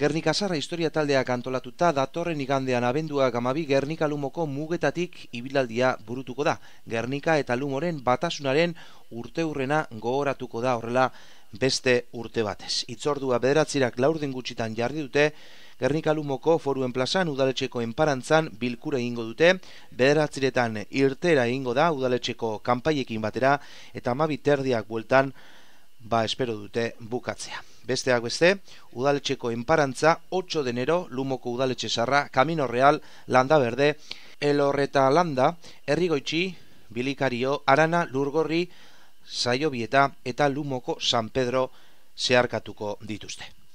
Gernika historia taldeak antolatuta datorren igandean abendua gamabi Gernika Lumoko mugetatik ibilaldia burutuko da. Gernika eta Lumoren batasunaren urteurrena gogoratuko da horrela beste urte batez. Itzordua bederatzirak laurden gutxitan jarri dute, Gernika Lumoko foruen plazan udaletxeko enparantzan bilkura egingo dute, bederatziretan irtera egingo da udaletxeko kanpaiekin batera eta mabiterdiak bueltan ba espero dute bukatzea. Besteak beste, udaletxeko enparantza, 8 denero, lumoko udaletxe sarra, kamino real, landa berde, elorreta landa, errigoitxi, bilikario, arana, lurgorri, saio eta lumoko San Pedro zeharkatuko dituzte.